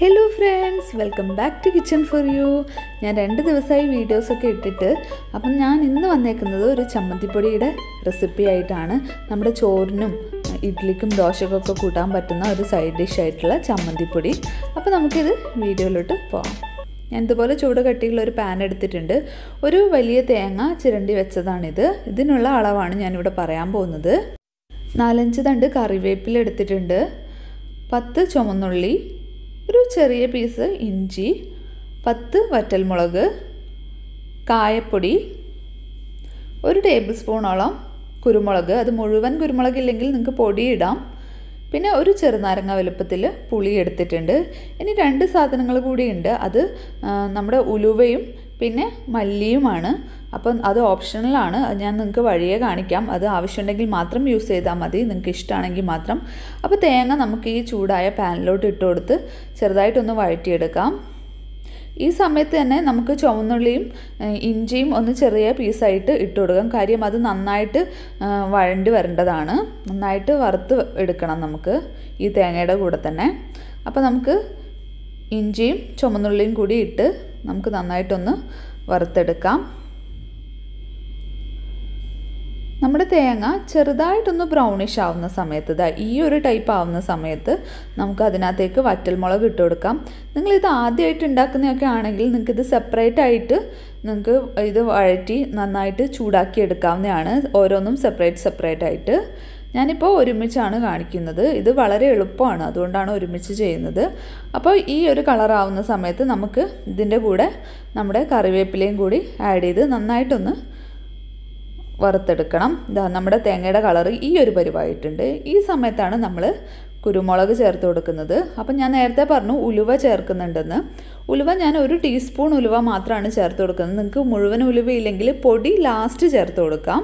hello friends welcome back to kitchen for you ഞാൻ രണ്ട് ദിവസമായി വീഡിയോസൊക്കെ ഇട്ടിട്ട് അപ്പം ഞാൻ ഇന്ന് വന്നേക്കുന്നത് ഒരു ചമ്മന്തിപ്പൊടിയുടെ റെസിപ്പി ആയിട്ടാണ് നമ്മുടെ ചോറിനും ഇഡ്ലിക്കും ദോശക്കൊക്കെ കൂട്ടാൻ പറ്റുന്ന ഒരു സൈഡ് ഡിഷ് ആയിട്ടുള്ള ചമ്മന്തിപ്പൊടി അപ്പോൾ നമുക്കിത് വീഡിയോയിലോട്ട് പോകാം ഞാൻ ഇതുപോലെ ചൂട് കട്ടിയുള്ള ഒരു പാൻ എടുത്തിട്ടുണ്ട് ഒരു വലിയ തേങ്ങ ചിരണ്ടി വെച്ചതാണിത് ഇതിനുള്ള അളവാണ് ഞാനിവിടെ പറയാൻ പോകുന്നത് നാലഞ്ച് തണ്ട് കറിവേപ്പില എടുത്തിട്ടുണ്ട് പത്ത് ചുമന്നുള്ളി ഒരു ചെറിയ പീസ് ഇഞ്ചി പത്ത് വറ്റൽമുളക് കായപ്പൊടി ഒരു ടേബിൾ സ്പൂണോളം കുരുമുളക് അത് മുഴുവൻ കുരുമുളക് ഇല്ലെങ്കിൽ നിങ്ങൾക്ക് പൊടി ഇടാം പിന്നെ ഒരു ചെറുനാരങ്ങ വലുപ്പത്തിൽ പുളി എടുത്തിട്ടുണ്ട് ഇനി രണ്ട് സാധനങ്ങൾ കൂടിയുണ്ട് അത് നമ്മുടെ ഉലുവയും പിന്നെ മല്ലിയുമാണ് അപ്പം അത് ഓപ്ഷണലാണ് ഞാൻ നിങ്ങൾക്ക് വഴിയെ കാണിക്കാം അത് ആവശ്യമുണ്ടെങ്കിൽ മാത്രം യൂസ് ചെയ്താൽ മതി നിങ്ങൾക്ക് ഇഷ്ടമാണെങ്കിൽ മാത്രം അപ്പോൾ തേങ്ങ നമുക്ക് ഈ ചൂടായ പാനിലോട്ട് ഇട്ട് കൊടുത്ത് ചെറുതായിട്ടൊന്ന് വഴറ്റിയെടുക്കാം ഈ സമയത്ത് തന്നെ നമുക്ക് ചുവന്നുള്ളിയും ഇഞ്ചിയും ഒന്ന് ചെറിയ പീസായിട്ട് ഇട്ട് കൊടുക്കാം കാര്യം അത് നന്നായിട്ട് വഴണ്ടി വരേണ്ടതാണ് നന്നായിട്ട് വറുത്ത് എടുക്കണം നമുക്ക് ഈ തേങ്ങയുടെ കൂടെ തന്നെ അപ്പോൾ നമുക്ക് ഇഞ്ചിയും ചുമന്നുള്ളിയും കൂടി ഇട്ട് നമുക്ക് നന്നായിട്ടൊന്ന് വറുത്തെടുക്കാം നമ്മുടെ തേങ്ങ ചെറുതായിട്ടൊന്ന് ബ്രൗണിഷ് ആവുന്ന സമയത്ത് ഇതാ ഈ ഒരു ടൈപ്പ് ആവുന്ന സമയത്ത് നമുക്ക് അതിനകത്തേക്ക് വറ്റൽമുളക് ഇട്ട് കൊടുക്കാം നിങ്ങൾ ഇത് ആദ്യമായിട്ട് ഉണ്ടാക്കുന്നതൊക്കെ ആണെങ്കിൽ നിങ്ങൾക്ക് ഇത് സെപ്പറേറ്റ് ആയിട്ട് നിങ്ങൾക്ക് ഇത് വഴറ്റി നന്നായിട്ട് ചൂടാക്കി എടുക്കാവുന്നതാണ് ഓരോന്നും സെപ്പറേറ്റ് സെപ്പറേറ്റ് ആയിട്ട് ഞാനിപ്പോൾ ഒരുമിച്ചാണ് കാണിക്കുന്നത് ഇത് വളരെ എളുപ്പമാണ് അതുകൊണ്ടാണ് ഒരുമിച്ച് ചെയ്യുന്നത് അപ്പോൾ ഈ ഒരു കളറാവുന്ന സമയത്ത് നമുക്ക് ഇതിൻ്റെ കൂടെ നമ്മുടെ കറിവേപ്പിലയും കൂടി ആഡ് ചെയ്ത് നന്നായിട്ടൊന്ന് വറുത്തെടുക്കണം ഇതാ നമ്മുടെ തേങ്ങയുടെ കളർ ഈ ഒരു പരിവായിട്ടുണ്ട് ഈ സമയത്താണ് നമ്മൾ കുരുമുളക് ചേർത്ത് കൊടുക്കുന്നത് അപ്പം ഞാൻ നേരത്തെ പറഞ്ഞു ഉലുവ ചേർക്കുന്നുണ്ടെന്ന് ഉലുവ ഞാൻ ഒരു ടീസ്പൂൺ ഉലുവ മാത്രമാണ് ചേർത്ത് കൊടുക്കുന്നത് നിങ്ങൾക്ക് മുഴുവൻ ഉലുവയില്ലെങ്കിൽ പൊടി ലാസ്റ്റ് ചേർത്ത് കൊടുക്കാം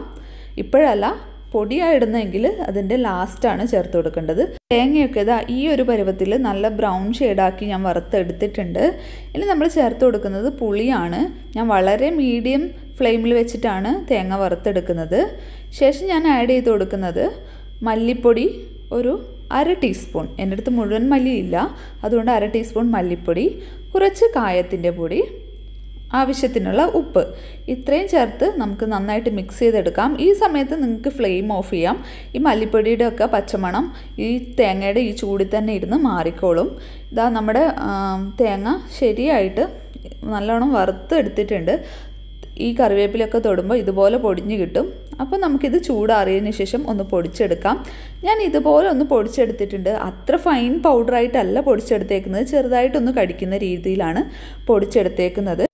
ഇപ്പോഴല്ല പൊടിയായിടുന്നെങ്കിൽ അതിൻ്റെ ലാസ്റ്റാണ് ചേർത്ത് കൊടുക്കേണ്ടത് തേങ്ങയൊക്കെ ഇതാ ഈ ഒരു പരുവത്തിൽ നല്ല ബ്രൗൺ ഷെയ്ഡാക്കി ഞാൻ വറുത്തെടുത്തിട്ടുണ്ട് ഇനി നമ്മൾ ചേർത്ത് കൊടുക്കുന്നത് പുളിയാണ് ഞാൻ വളരെ മീഡിയം ഫ്ലെയിമിൽ വെച്ചിട്ടാണ് തേങ്ങ വറുത്തെടുക്കുന്നത് ശേഷം ഞാൻ ആഡ് ചെയ്ത് കൊടുക്കുന്നത് മല്ലിപ്പൊടി ഒരു അര ടീസ്പൂൺ എൻ്റെ അടുത്ത് മുഴുവൻ മല്ലിയില്ല അതുകൊണ്ട് അര ടീസ്പൂൺ മല്ലിപ്പൊടി കുറച്ച് കായത്തിൻ്റെ പൊടി ആവശ്യത്തിനുള്ള ഉപ്പ് ഇത്രയും ചേർത്ത് നമുക്ക് നന്നായിട്ട് മിക്സ് ചെയ്തെടുക്കാം ഈ സമയത്ത് നിങ്ങൾക്ക് ഫ്ലെയിം ഓഫ് ചെയ്യാം ഈ മല്ലിപ്പൊടിയുടെ ഒക്കെ പച്ചമണം ഈ തേങ്ങയുടെ ഈ ചൂടിൽ തന്നെ ഇരുന്ന് മാറിക്കോളും ഇതാ നമ്മുടെ തേങ്ങ ശരിയായിട്ട് നല്ലോണം വറുത്ത് എടുത്തിട്ടുണ്ട് ഈ കറിവേപ്പിലൊക്കെ തൊടുമ്പോൾ ഇതുപോലെ പൊടിഞ്ഞ് കിട്ടും അപ്പോൾ നമുക്കിത് ചൂടാറിയതിന് ശേഷം ഒന്ന് പൊടിച്ചെടുക്കാം ഞാൻ ഇതുപോലെ ഒന്ന് പൊടിച്ചെടുത്തിട്ടുണ്ട് അത്ര ഫൈൻ പൗഡറായിട്ടല്ല പൊടിച്ചെടുത്തേക്കുന്നത് ചെറുതായിട്ടൊന്ന് കടിക്കുന്ന രീതിയിലാണ് പൊടിച്ചെടുത്തേക്കുന്നത്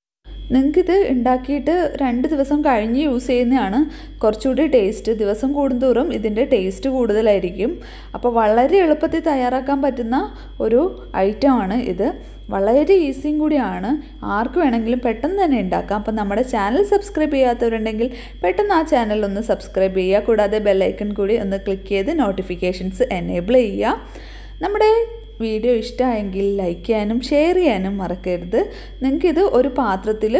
നിങ്ങൾക്കിത് ഉണ്ടാക്കിയിട്ട് രണ്ട് ദിവസം കഴിഞ്ഞ് യൂസ് ചെയ്യുന്നതാണ് കുറച്ചുകൂടി ടേസ്റ്റ് ദിവസം കൂടുന്തോറും ഇതിൻ്റെ ടേസ്റ്റ് കൂടുതലായിരിക്കും അപ്പോൾ വളരെ എളുപ്പത്തിൽ തയ്യാറാക്കാൻ പറ്റുന്ന ഒരു ഐറ്റമാണ് ഇത് വളരെ ഈസിയും കൂടിയാണ് ആർക്ക് വേണമെങ്കിലും പെട്ടെന്ന് തന്നെ ഉണ്ടാക്കാം അപ്പം നമ്മുടെ ചാനൽ സബ്സ്ക്രൈബ് ചെയ്യാത്തവരുണ്ടെങ്കിൽ പെട്ടെന്ന് ആ ചാനൽ ഒന്ന് സബ്സ്ക്രൈബ് ചെയ്യുക കൂടാതെ ബെല്ലൈക്കൺ കൂടി ഒന്ന് ക്ലിക്ക് ചെയ്ത് നോട്ടിഫിക്കേഷൻസ് എനേബിൾ ചെയ്യുക നമ്മുടെ വീഡിയോ ഇഷ്ടമായെങ്കിൽ ലൈക്ക് ചെയ്യാനും ഷെയർ ചെയ്യാനും മറക്കരുത് നിങ്ങൾക്കിത് ഒരു പാത്രത്തിൽ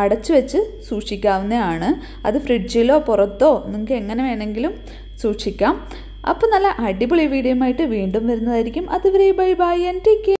അടച്ചു വെച്ച് സൂക്ഷിക്കാവുന്നതാണ് അത് ഫ്രിഡ്ജിലോ പുറത്തോ നിങ്ങൾക്ക് എങ്ങനെ വേണമെങ്കിലും സൂക്ഷിക്കാം അപ്പോൾ നല്ല അടിപൊളി വീഡിയോ ആയിട്ട് വീണ്ടും വരുന്നതായിരിക്കും അതുവരെ bye bye and take care